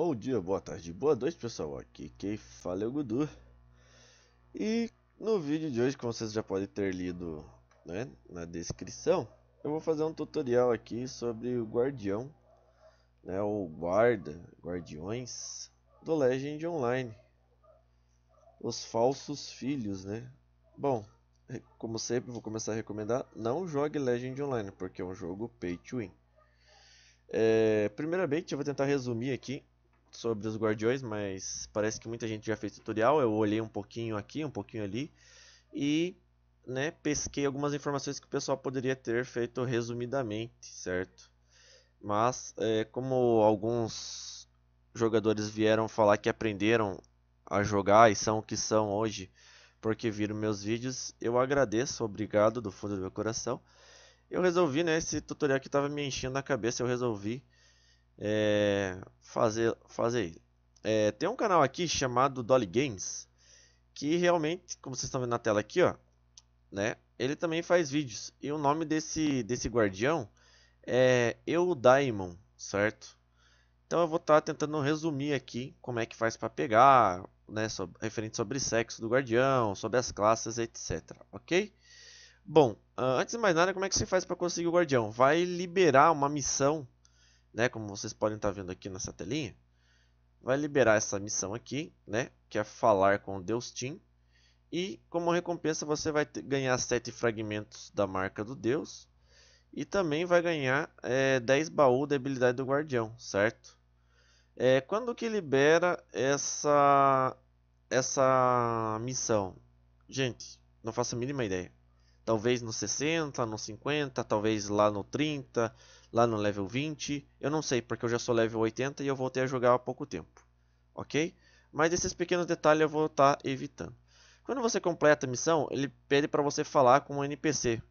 Bom dia, boa tarde, boa noite pessoal, aqui quem fala é o Gudu E no vídeo de hoje, como vocês já podem ter lido né, na descrição Eu vou fazer um tutorial aqui sobre o guardião né, o guarda, guardiões do Legend Online Os falsos filhos, né Bom, como sempre vou começar a recomendar Não jogue Legend Online, porque é um jogo pay to win é, primeiramente, eu vou tentar resumir aqui sobre os guardiões, mas parece que muita gente já fez tutorial. Eu olhei um pouquinho aqui, um pouquinho ali e né, pesquei algumas informações que o pessoal poderia ter feito resumidamente, certo? Mas é, como alguns jogadores vieram falar que aprenderam a jogar e são o que são hoje porque viram meus vídeos, eu agradeço, obrigado do fundo do meu coração. Eu resolvi, né, esse tutorial que estava me enchendo a cabeça, eu resolvi é, fazer, fazer é, tem um canal aqui chamado Dolly Games, que realmente, como vocês estão vendo na tela aqui, ó, né, ele também faz vídeos. E o nome desse, desse guardião é Eu Daimon, certo? Então eu vou estar tá tentando resumir aqui como é que faz para pegar, né, sobre, referente sobre sexo do guardião, sobre as classes, etc, ok? Bom, ah, antes de mais nada, como é que você faz para conseguir o guardião? Vai liberar uma missão né, como vocês podem estar tá vendo aqui nessa telinha, vai liberar essa missão aqui, né, que é falar com o Deus Tim. E como recompensa você vai ganhar 7 fragmentos da marca do Deus. E também vai ganhar é, eh, 10 baús da habilidade do Guardião, certo? É, quando que libera essa, essa missão? Gente, não faço a mínima ideia. Talvez no 60, no 50, talvez lá no 30, lá no level 20. Eu não sei, porque eu já sou level 80 e eu voltei a jogar há pouco tempo. Ok? Mas esses pequenos detalhes eu vou estar tá evitando. Quando você completa a missão, ele pede para você falar com um NPC.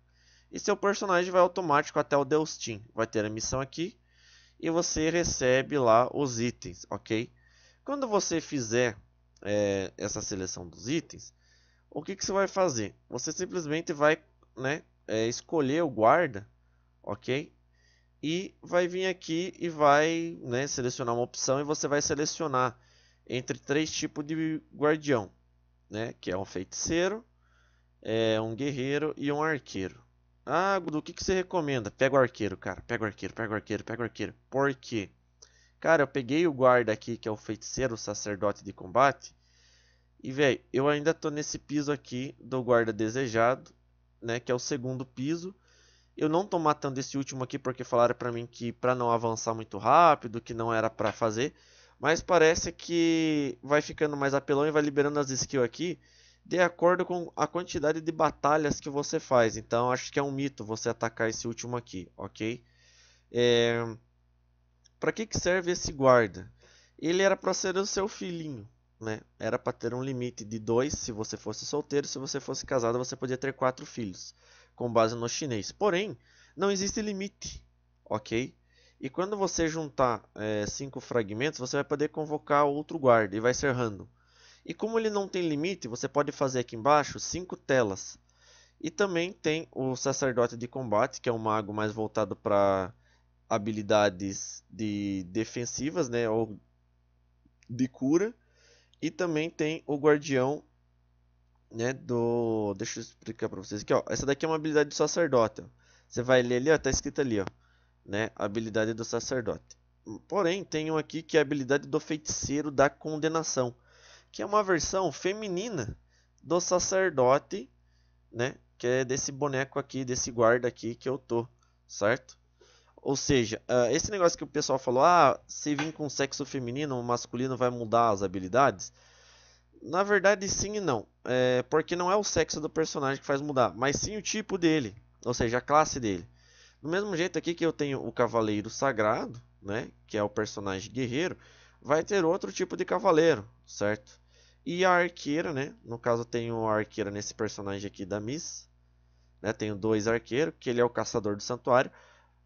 E seu personagem vai automático até o Deus Team. Vai ter a missão aqui. E você recebe lá os itens, ok? Quando você fizer é, essa seleção dos itens, o que, que você vai fazer? Você simplesmente vai né, é, escolher o guarda, ok? e vai vir aqui e vai né, selecionar uma opção e você vai selecionar entre três tipos de guardião, né, que é um feiticeiro, é um guerreiro e um arqueiro. Ah, do que, que você recomenda? Pega o arqueiro, cara. Pega o arqueiro, pega o arqueiro, pega o arqueiro. Por quê? Cara, eu peguei o guarda aqui, que é o feiticeiro, o sacerdote de combate. E, velho, eu ainda tô nesse piso aqui do guarda desejado, né? Que é o segundo piso. Eu não tô matando esse último aqui porque falaram para mim que para não avançar muito rápido, que não era para fazer. Mas parece que vai ficando mais apelão e vai liberando as skills aqui de acordo com a quantidade de batalhas que você faz. Então acho que é um mito você atacar esse último aqui, ok? É... Para que, que serve esse guarda? Ele era para ser o seu filhinho, né? Era para ter um limite de dois se você fosse solteiro, se você fosse casado você podia ter quatro filhos com base no chinês. Porém, não existe limite, ok? E quando você juntar é, cinco fragmentos, você vai poder convocar outro guarda e vai ser random. E como ele não tem limite, você pode fazer aqui embaixo cinco telas. E também tem o sacerdote de combate, que é um mago mais voltado para habilidades de defensivas, né, ou de cura. E também tem o guardião né, do... Deixa eu explicar para vocês aqui, ó. Essa daqui é uma habilidade do sacerdote, ó. Você vai ler ali, ó, tá escrito ali, ó, né, habilidade do sacerdote. Porém, tem um aqui que é a habilidade do feiticeiro da condenação, que é uma versão feminina do sacerdote, né, que é desse boneco aqui, desse guarda aqui que eu tô, certo? Ou seja, uh, esse negócio que o pessoal falou, ah, se vir com sexo feminino ou masculino vai mudar as habilidades. Na verdade, sim e não. É, porque não é o sexo do personagem que faz mudar, mas sim o tipo dele, ou seja, a classe dele. Do mesmo jeito aqui que eu tenho o Cavaleiro Sagrado, né, que é o personagem guerreiro, vai ter outro tipo de cavaleiro, certo? E a arqueira, né? No caso, eu tenho a arqueira nesse personagem aqui da Miss. Né? Tenho dois arqueiros, que ele é o caçador do santuário.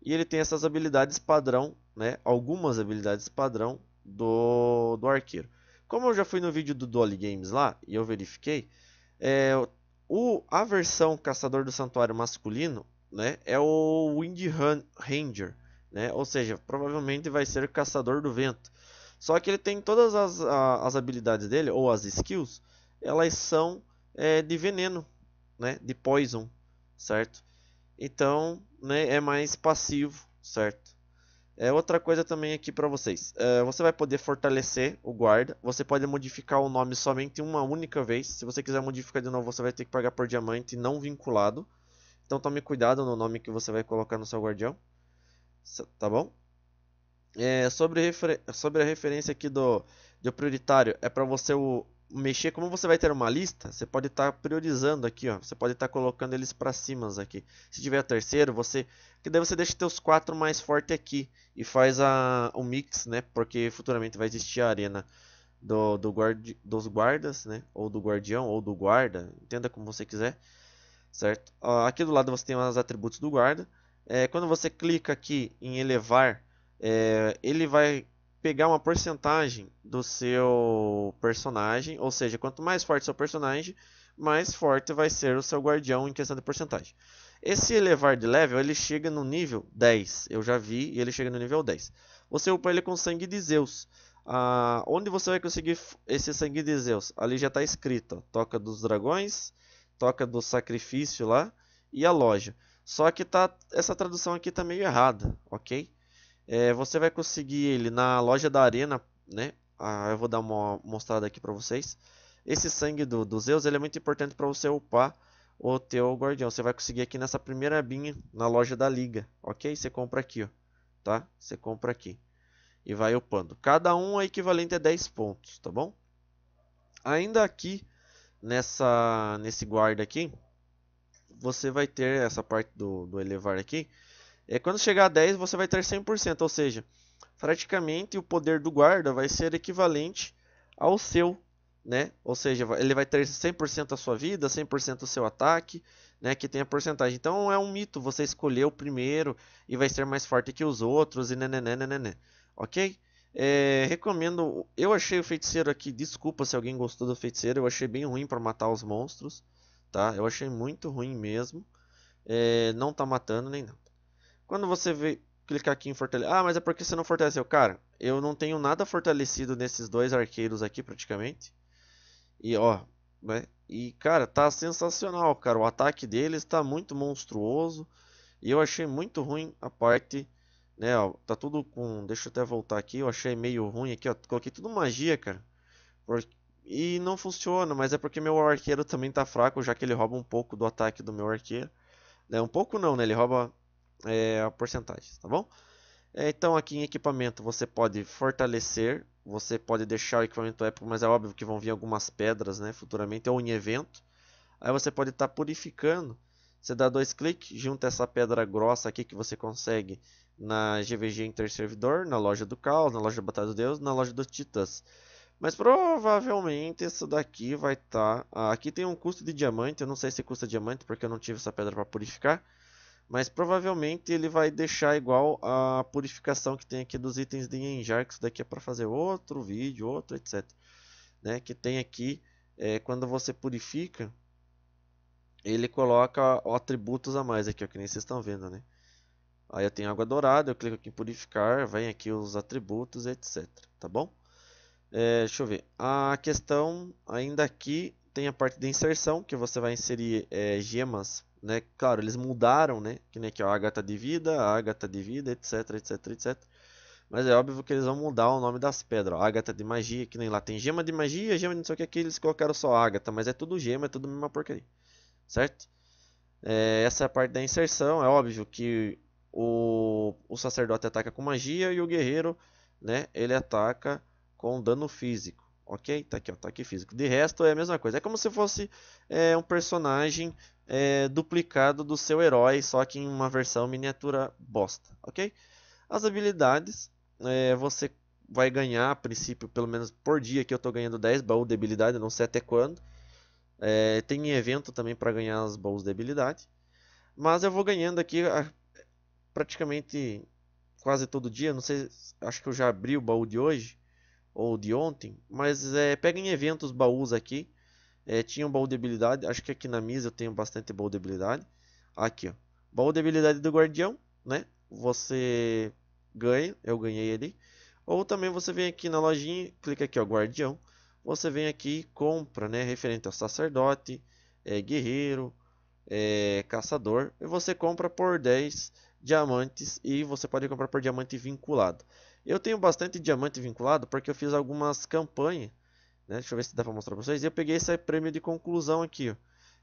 E ele tem essas habilidades padrão, né? Algumas habilidades padrão do, do arqueiro. Como eu já fui no vídeo do Dolly Games lá e eu verifiquei, é, o, a versão Caçador do Santuário masculino né, é o Wind Ranger, né, ou seja, provavelmente vai ser Caçador do Vento. Só que ele tem todas as, a, as habilidades dele, ou as skills, elas são é, de veneno, né, de poison, certo? Então, né, é mais passivo, certo? É, outra coisa também aqui para vocês. É, você vai poder fortalecer o guarda. Você pode modificar o nome somente uma única vez. Se você quiser modificar de novo, você vai ter que pagar por diamante não vinculado. Então tome cuidado no nome que você vai colocar no seu guardião. Tá bom? É, sobre, sobre a referência aqui do, do prioritário, é para você o, mexer, como você vai ter uma lista, você pode estar tá priorizando aqui, ó. Você pode estar tá colocando eles para cima aqui. Se tiver terceiro, você que daí você deixa os quatro mais forte aqui e faz a o mix, né? Porque futuramente vai existir a arena do, do guard dos guardas, né? Ou do guardião ou do guarda, entenda como você quiser, certo? Ó, aqui do lado você tem os atributos do guarda. É, quando você clica aqui em elevar, é, ele vai pegar uma porcentagem do seu personagem, ou seja, quanto mais forte seu personagem, mais forte vai ser o seu guardião em questão de porcentagem. Esse elevar de level, ele chega no nível 10, eu já vi, e ele chega no nível 10. Você upa ele com sangue de Zeus. Ah, onde você vai conseguir esse sangue de Zeus? Ali já está escrito, ó, toca dos dragões, toca do sacrifício lá e a loja. Só que tá, essa tradução aqui tá meio errada, ok? É, você vai conseguir ele na loja da arena, né? Ah, eu vou dar uma mostrada aqui para vocês. Esse sangue do, do Zeus ele é muito importante para você upar o teu guardião. Você vai conseguir aqui nessa primeira binha na loja da liga, ok? Você compra aqui, ó, tá? Você compra aqui e vai upando. Cada um é equivalente a 10 pontos, tá bom? Ainda aqui nessa nesse guarda aqui, você vai ter essa parte do, do elevar aqui. É, quando chegar a 10, você vai ter 100%, ou seja, praticamente o poder do guarda vai ser equivalente ao seu, né? Ou seja, ele vai ter 100% a sua vida, 100% o seu ataque, né, que tem a porcentagem. Então é um mito você escolher o primeiro e vai ser mais forte que os outros e nananana, ok? É, recomendo, eu achei o feiticeiro aqui, desculpa se alguém gostou do feiticeiro, eu achei bem ruim para matar os monstros, tá? Eu achei muito ruim mesmo, é, não tá matando nem não. Quando você vê, clicar aqui em fortalecer... Ah, mas é porque você não fortaleceu. Cara, eu não tenho nada fortalecido nesses dois arqueiros aqui praticamente. E ó, né? E cara, tá sensacional, cara. O ataque deles tá muito monstruoso. E eu achei muito ruim a parte, né, ó, tá tudo com, deixa eu até voltar aqui, eu achei meio ruim aqui, ó, coloquei tudo magia, cara. Por... E não funciona, mas é porque meu arqueiro também tá fraco, já que ele rouba um pouco do ataque do meu arqueiro. Né? Um pouco não, né? Ele rouba é, a porcentagem, tá bom? É, então aqui em equipamento você pode fortalecer, você pode deixar o equipamento épico, mas é óbvio que vão vir algumas pedras, né, futuramente, ou em evento. Aí você pode estar tá purificando, você dá dois cliques, junta essa pedra grossa aqui que você consegue na GVG Interservidor, na loja do Caos, na loja do Batalha do Deus, na loja dos Titãs. Mas provavelmente isso daqui vai estar... Tá... Ah, aqui tem um custo de diamante, eu não sei se custa diamante porque eu não tive essa pedra para purificar. Mas provavelmente ele vai deixar igual a purificação que tem aqui dos itens de Enjar, que isso daqui é para fazer outro vídeo, outro, etc. Né? Que tem aqui, é, quando você purifica, ele coloca atributos a mais aqui, ó, que nem vocês estão vendo, né? Aí eu tenho água dourada, eu clico aqui em purificar, vem aqui os atributos, etc. Tá bom? É, deixa eu ver. A questão ainda aqui tem a parte de inserção, que você vai inserir é, gemas né? Claro, eles mudaram, né? Que nem que a Agatha de Vida, a Agatha de Vida, etc, etc, etc. Mas é óbvio que eles vão mudar o nome das pedras. Ágata de magia, que nem lá tem gema de magia, gema de não sei o que aqui, eles colocaram só Ágata, mas é tudo gema, é tudo mesma porcaria. Certo? É, essa é a parte da inserção. É óbvio que o, o sacerdote ataca com magia e o guerreiro, né, ele ataca com dano físico. Ok? Tá aqui, ó, tá aqui físico. De resto é a mesma coisa. É como se fosse é, um personagem é, duplicado do seu herói, só que em uma versão miniatura bosta, ok? As habilidades, é, você vai ganhar, a princípio, pelo menos por dia que eu estou ganhando 10 baús de habilidade, não sei até quando. É, tem evento também para ganhar as baús de habilidade. Mas eu vou ganhando aqui a, praticamente quase todo dia. Não sei, acho que eu já abri o baú de hoje ou de ontem, mas é, pega em eventos baús aqui. É, tinha um baú de habilidade, acho que aqui na mesa eu tenho bastante baú de habilidade. Aqui, ó. Baú de habilidade do guardião, né? Você ganha, eu ganhei ele. Ou também você vem aqui na lojinha, clica aqui, ó, guardião. Você vem aqui e compra, né? Referente ao sacerdote, é, guerreiro, é, caçador. E você compra por 10 diamantes e você pode comprar por diamante vinculado. Eu tenho bastante diamante vinculado porque eu fiz algumas campanhas. Né? Deixa eu ver se dá para mostrar para vocês. Eu peguei esse prêmio de conclusão aqui. Ó.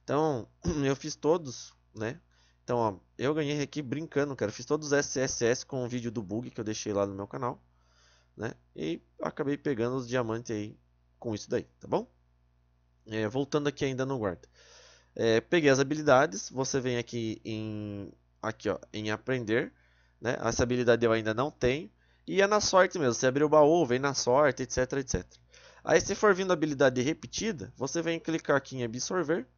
Então, eu fiz todos, né? Então, ó, eu ganhei aqui brincando, cara. fiz todos os SSS com o vídeo do bug que eu deixei lá no meu canal. Né? E acabei pegando os diamantes aí com isso daí, tá bom? É, voltando aqui ainda no guarda. É, peguei as habilidades, você vem aqui em aqui ó, em aprender, né? Essa habilidade eu ainda não tenho, e é na sorte mesmo, você abriu o baú, vem na sorte, etc, etc. Aí se for vindo habilidade repetida, você vem clicar aqui em absorver,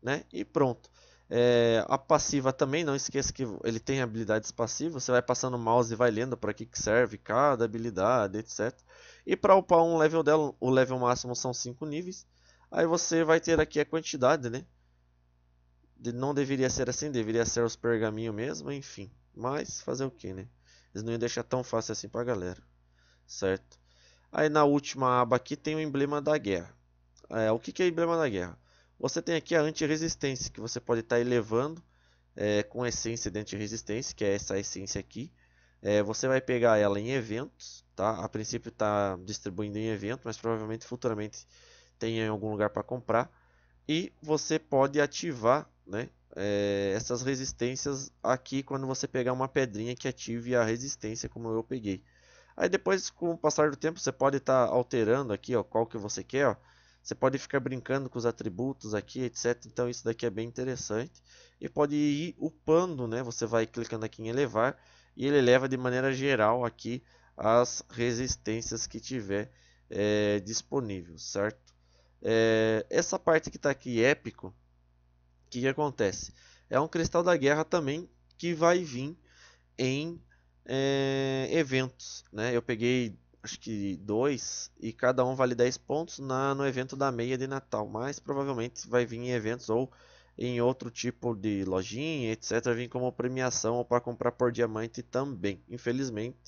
né? E pronto. É, a passiva também, não esqueça que ele tem habilidades passivas. Você vai passando o mouse e vai lendo para que, que serve cada habilidade, etc. E para upar um level dela, o level máximo são 5 níveis. Aí você vai ter aqui a quantidade, né? não deveria ser assim, deveria ser os pergaminhos mesmo, enfim. Mas fazer o que, né? Eles não iam deixar tão fácil assim pra galera. Certo? Aí na última aba aqui tem o emblema da guerra. É, o que, que é o emblema da guerra? Você tem aqui a anti-resistência, que você pode estar tá elevando é, com essência de anti-resistência, que é essa essência aqui. É, você vai pegar ela em eventos, tá? A princípio está distribuindo em evento, mas provavelmente futuramente tem em algum lugar para comprar. E você pode ativar, né? é, essas resistências aqui quando você pegar uma pedrinha que ative a resistência como eu peguei. Aí depois com o passar do tempo você pode estar tá alterando aqui ó, qual que você quer. Ó. Você pode ficar brincando com os atributos aqui, etc. Então isso daqui é bem interessante. E pode ir upando, né? Você vai clicando aqui em elevar e ele eleva de maneira geral aqui as resistências que tiver é, disponível, certo? É, essa parte que está aqui épico, que, que acontece? É um cristal da guerra também que vai vir em é, eventos. Né? Eu peguei acho que dois e cada um vale 10 pontos na, no evento da meia de Natal, mas provavelmente vai vir em eventos ou em outro tipo de lojinha, etc. Vim como premiação ou para comprar por diamante também. Infelizmente,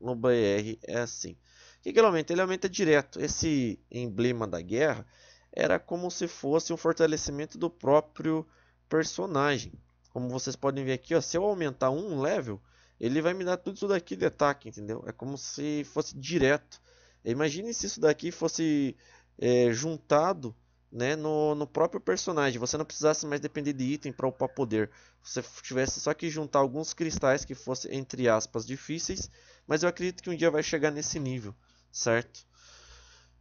no BR é assim. O que, que ele aumenta? Ele aumenta direto. Esse emblema da guerra era como se fosse um fortalecimento do próprio personagem. Como vocês podem ver aqui, ó, se eu aumentar um level, ele vai me dar tudo isso daqui de ataque, entendeu? É como se fosse direto. Imagine se isso daqui fosse é, juntado né, no, no, próprio personagem. Você não precisasse mais depender de item para upar poder. Você tivesse só que juntar alguns cristais que fossem, entre aspas, difíceis. Mas eu acredito que um dia vai chegar nesse nível, certo?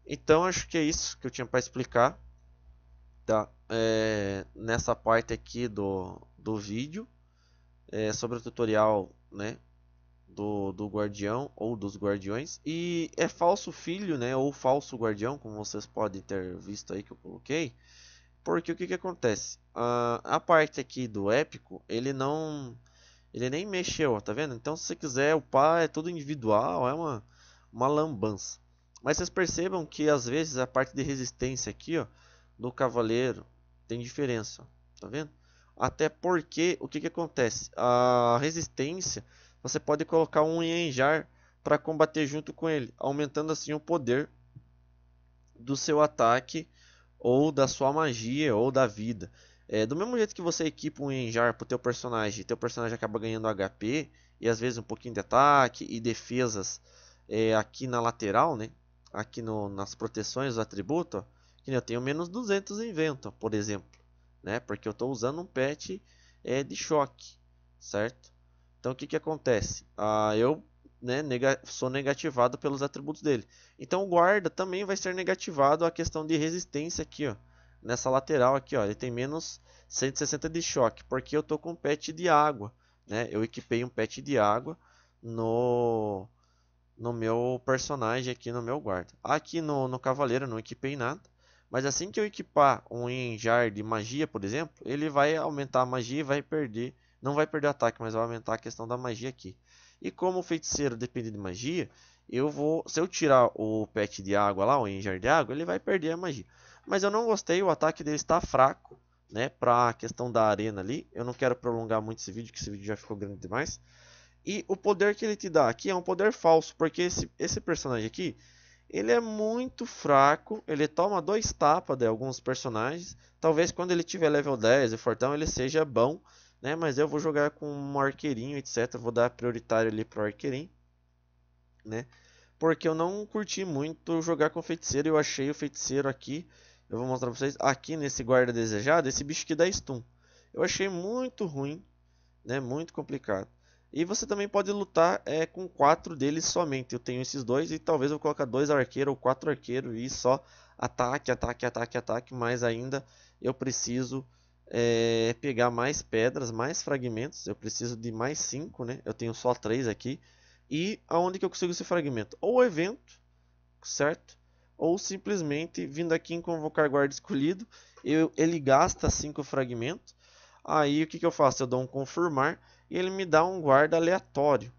Então acho que é isso que eu tinha para explicar tá? É, nessa parte aqui do, do vídeo é, sobre o tutorial né, do, do guardião ou dos guardiões. E é falso filho né, ou falso guardião, como vocês podem ter visto aí que eu coloquei. Porque o que, que acontece? A, a parte aqui do épico, ele não... Ele nem mexeu, tá vendo? Então se você quiser upar, é tudo individual, é uma, uma lambança. Mas vocês percebam que às vezes a parte de resistência aqui, ó, do cavaleiro tem diferença, ó, tá vendo? Até porque o que, que acontece? A resistência você pode colocar um enjar para combater junto com ele, aumentando assim o poder do seu ataque ou da sua magia ou da vida. É, do mesmo jeito que você equipa um enjar pro teu personagem, teu personagem acaba ganhando HP e às vezes um pouquinho de ataque e defesas é, aqui na lateral, né? aqui no, nas proteções do atributo, que eu tenho menos 200 em vento, por exemplo, né? Porque eu estou usando um patch é, de choque, certo? Então o que, que acontece? Ah, eu né, nega sou negativado pelos atributos dele. Então o guarda também vai ser negativado a questão de resistência aqui, ó. Nessa lateral aqui, ó, ele tem menos 160 de choque, porque eu tô com um patch de água, né? Eu equipei um patch de água no no meu personagem aqui no meu guarda. Aqui no, no cavaleiro não equipei nada, mas assim que eu equipar um enjar de magia, por exemplo, ele vai aumentar a magia e vai perder, não vai perder o ataque, mas vai aumentar a questão da magia aqui. E como o feiticeiro depende de magia, eu vou, se eu tirar o pet de água lá, o enjar de água, ele vai perder a magia. Mas eu não gostei, o ataque dele está fraco, né, para a questão da arena ali. Eu não quero prolongar muito esse vídeo, que esse vídeo já ficou grande demais. E o poder que ele te dá aqui é um poder falso, porque esse, esse personagem aqui, ele é muito fraco, ele toma dois tapas de alguns personagens. Talvez quando ele tiver level 10 e fortão ele seja bom, né? Mas eu vou jogar com um arqueirinho, etc. Vou dar prioritário ali pro arqueirinho, né? Porque eu não curti muito jogar com feiticeiro, eu achei o feiticeiro aqui, eu vou mostrar pra vocês, aqui nesse guarda desejado, esse bicho que dá stun. Eu achei muito ruim, né? Muito complicado. E você também pode lutar é, com quatro deles somente. Eu tenho esses dois e talvez eu coloque dois arqueiros ou quatro arqueiros e só ataque, ataque, ataque, ataque. Mas ainda eu preciso é, pegar mais pedras, mais fragmentos. Eu preciso de mais cinco, né? Eu tenho só três aqui. E aonde que eu consigo esse fragmento? Ou evento, certo? Ou simplesmente vindo aqui em convocar guarda escolhido, eu, ele gasta cinco fragmentos. Aí o que, que eu faço? Eu dou um confirmar e ele me dá um guarda aleatório.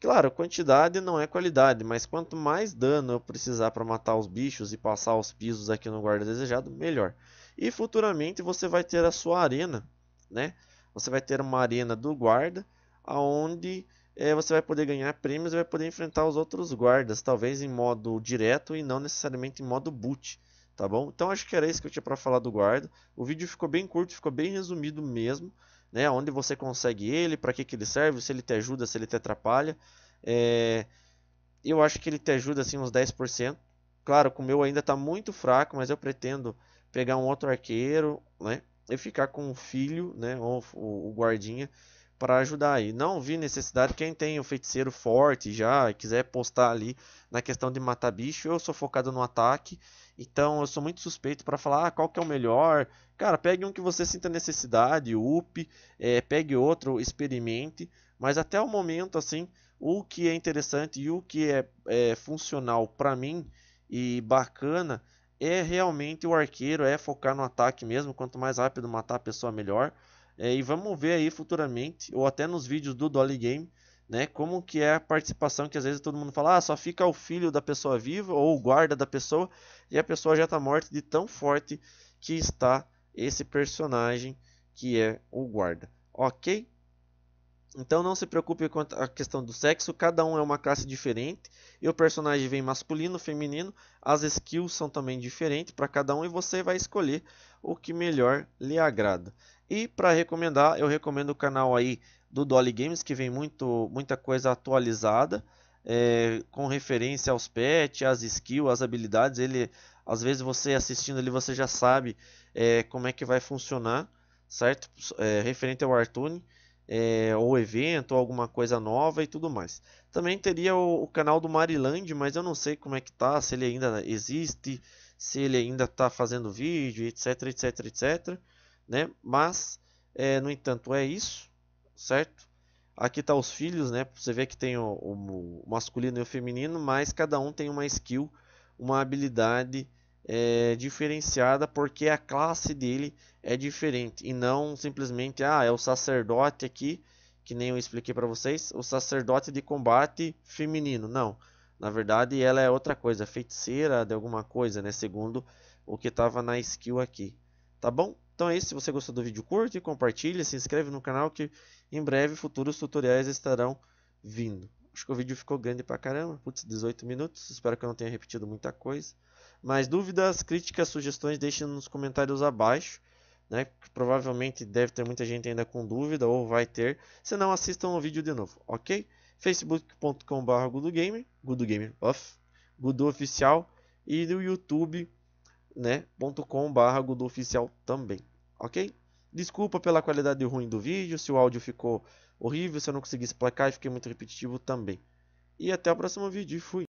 Claro, quantidade não é qualidade, mas quanto mais dano eu precisar para matar os bichos e passar os pisos aqui no guarda desejado, melhor. E futuramente você vai ter a sua arena, né? Você vai ter uma arena do guarda, aonde é, você vai poder ganhar prêmios e vai poder enfrentar os outros guardas, talvez em modo direto e não necessariamente em modo boot, tá bom? Então acho que era isso que eu tinha para falar do guarda. O vídeo ficou bem curto, ficou bem resumido mesmo né? Onde você consegue ele, para que, que ele serve, se ele te ajuda, se ele te atrapalha. É... Eu acho que ele te ajuda assim uns 10%. Claro, com o meu ainda está muito fraco, mas eu pretendo pegar um outro arqueiro, né? E ficar com o filho, né? Ou o guardinha para ajudar aí. Não vi necessidade quem tem o feiticeiro forte já quiser postar ali na questão de matar bicho. Eu sou focado no ataque então eu sou muito suspeito para falar ah, qual que é o melhor. Cara, pegue um que você sinta necessidade, up, é, pegue outro, experimente. Mas até o momento, assim, o que é interessante e o que é, é funcional para mim e bacana é realmente o arqueiro, é focar no ataque mesmo. Quanto mais rápido matar a pessoa, melhor. É, e vamos ver aí futuramente, ou até nos vídeos do Dolly Game, né? Como que é a participação que às vezes todo mundo fala, ah, só fica o filho da pessoa viva ou o guarda da pessoa e a pessoa já está morta de tão forte que está esse personagem que é o guarda, ok? Então não se preocupe com a questão do sexo, cada um é uma classe diferente e o personagem vem masculino, feminino, as skills são também diferentes para cada um e você vai escolher o que melhor lhe agrada. E para recomendar, eu recomendo o canal aí do Dolly Games, que vem muito, muita coisa atualizada, é, com referência aos pets, às skills, às habilidades. Ele, às vezes você assistindo ali, você já sabe é, como é que vai funcionar, certo? É, referente ao Artune, é, ou evento, ou alguma coisa nova e tudo mais. Também teria o, o, canal do Maryland, mas eu não sei como é que tá, se ele ainda existe, se ele ainda está fazendo vídeo, etc, etc, etc, né? Mas, é, no entanto, é isso certo? Aqui tá os filhos, né? Você vê que tem o, o masculino e o feminino, mas cada um tem uma skill, uma habilidade é, diferenciada, porque a classe dele é diferente e não simplesmente ah é o sacerdote aqui, que nem eu expliquei para vocês, o sacerdote de combate feminino, não. Na verdade, ela é outra coisa, feiticeira de alguma coisa, né? Segundo o que estava na skill aqui, tá bom? Então é isso, se você gostou do vídeo, curte, compartilha, se inscreve no canal que em breve futuros tutoriais estarão vindo. Acho que o vídeo ficou grande pra caramba, putz, 18 minutos, espero que eu não tenha repetido muita coisa. Mas dúvidas, críticas, sugestões, deixem nos comentários abaixo. Né, que provavelmente deve ter muita gente ainda com dúvida ou vai ter. Se não, assistam o vídeo de novo, ok? facebook.com.br gudogamer, gudogamer off, gudo oficial e no youtube.com.br né, gudo oficial também ok? Desculpa pela qualidade ruim do vídeo, se o áudio ficou horrível, se eu não consegui explicar e fiquei muito repetitivo também. E até o próximo vídeo, fui!